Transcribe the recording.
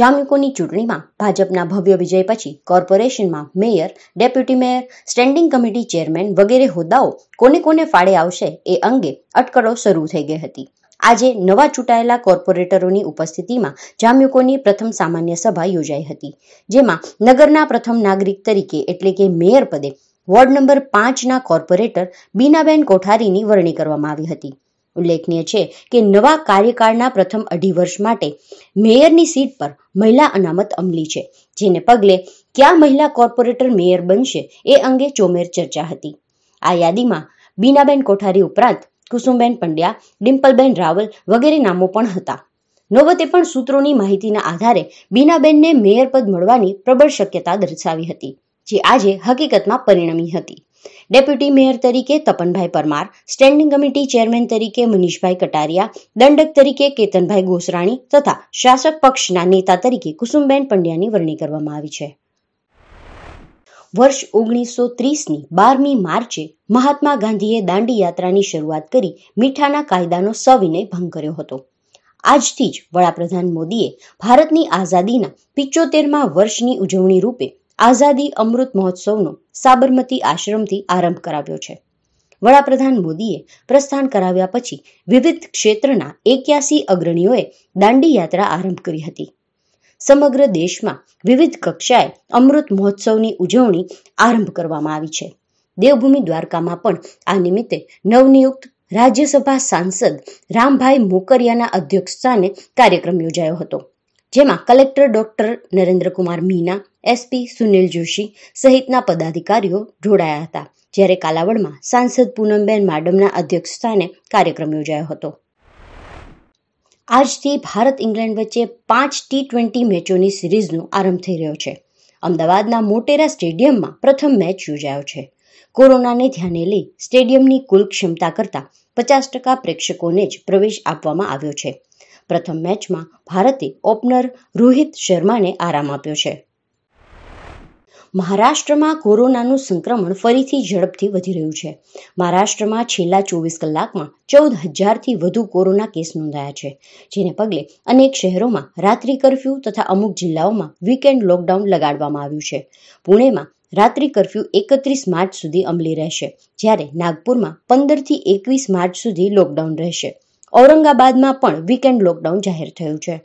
જામ્યુકોની ચૂંટણીમાં ભાજપના ભવ્ય વિજય પછી કોર્પોરેશનમાં mayor deputy mayor standing committee chairman વગેરે હોદ્દાઓ કોને કોને ફાળે આવશે એ અંગે અટકળો શરૂ થઈ ગઈ હતી આજે નવા ચૂંટાયેલા કોર્પોરેટરોની ઉપસ્થિતિમાં જામ્યુકોની પ્રથમ સામાન્ય સભા યોજાઈ હતી જેમાં નગરના પ્રથમ નાગરિક તરીકે એટલે કે મેયર પદે વોર્ડ નંબર પાંચના કોર્પોરેટર બીનાબેન કોઠારીની વરણી કરવામાં આવી હતી ઉલ્લેખનીય છે કે નવા કાર્યકાળના પ્રથમ અઢી વર્ષ માટે મેયરની સીટ પર મહિલા અનામત અમલી છે જેને પગલે ક્યાં મહિલા કોર્પોરેટર મેયર બનશે એ અંગે ચોમેર ચર્ચા હતી આ યાદીમાં બીનાબેન કોઠારી ઉપરાંત કુસુમબેન પંડ્યા ડિમ્પલબેન રાવલ વગેરે નામો પણ હતા નોબતે પણ સૂત્રોની માહિતીના આધારે બીનાબેનને મેયર પદ મળવાની પ્રબળ શક્યતા દર્શાવી હતી જે આજે હકીકતમાં પરિણમી હતી ડેપ્યુટી મેયર તરીકે Tapanbhai Parmar standing committee chairman તરીકે મનીષભાઈ કટારિયા દંડક તરીકે કેતનભાઈ ગોસરાણી તથા શાસક પક્ષના નેતા તરીકે કુસુમબેન પંડ્યાની વરણી કરવામાં આવી છે વર્ષ ઓગણીસો ત્રીસની બારમી માર્ચે મહાત્મા ગાંધીએ દાંડી યાત્રાની શરૂઆત કરી મીઠાના કાયદાનો સવિનય ભંગ કર્યો હતો આજથી જ વડાપ્રધાન મોદીએ ભારતની આઝાદીના પિચોતેરમાં વર્ષની ઉજવણી રૂપે આઝાદી અમૃત મહોત્સવનો સાબરમતી આશ્રમથી આરંભ કરાવ્યો છે વડાપ્રધાન મોદીએ પ્રસ્થાન કરાવ્યા પછી વિવિધ ક્ષેત્રના એક્યાસી અગ્રણીઓએ દાંડી યાત્રા આરંભ કરી હતી સમગ્ર દેશમાં વિવિધ કક્ષાએ અમૃત મહોત્સવની ઉજવણી આરંભ કરવામાં આવી છે દેવભૂમિ દ્વારકામાં પણ આ નિમિત્તે નવનિયુક્ત રાજ્યસભા સાંસદ રામભાઈ મોકરિયાના અધ્યક્ષ સ્થાને કાર્યક્રમ યોજાયો હતો જેમાં collector doctor Narendrakumar Meena SP Sunil Joshi સહિતના પદાધિકારીઓ જોડાયા હતા જ્યારે કાલાવડમાં સાંસદ પૂનમબેન માડમના અધ્યક્ષસ્થાને કાર્યક્રમ યોજાયો હતો આજથી ભારત ઇંગ્લેન્ડ વચ્ચે પાંચ ટી ટ્વેન્ટી મેચોની સિરીઝનો આરંભ થઈ રહ્યો છે અમદાવાદના મોટેરા સ્ટેડિયમમાં પ્રથમ મેચ યોજાયો છે કોરોનાને ધ્યાને લઈ સ્ટેડિયમની કુલ ક્ષમતા કરતાં પચાસ ટકા પ્રેક્ષકોને જ પ્રવેશ આપવામાં આવ્યો છે પ્રથમ મેચમાં ભારતે ઓપનર રોહિત શર્માને આરામ આપ્યો છે મહારાષ્ટ્રમાં કોરોનાનું સંક્રમણ ફરીથી ઝડપથી વધી રહ્યું છે મહારાષ્ટ્રમાં છેલ્લા ચોવીસ કલાકમાં ચૌદ હજારથી વધુ કોરોના કેસ નોંધાયા છે જેને પગલે અનેક શહેરોમાં રાત્રિ કરફ્યુ તથા અમુક જિલ્લાઓમાં વીકેન્ડ લોકડાઉન લગાડવામાં આવ્યું છે પુણેમાં રાત્રિ કરફ્યુ એકત્રીસ માર્ચ સુધી અમલી રહેશે જ્યારે નાગપુરમાં પંદરથી એકવીસ માર્ચ સુધી લોકડાઉન રહેશે ઔરંગાબાદમાં પણ વીકેન્ડ લોકડાઉન જાહેર થયું છે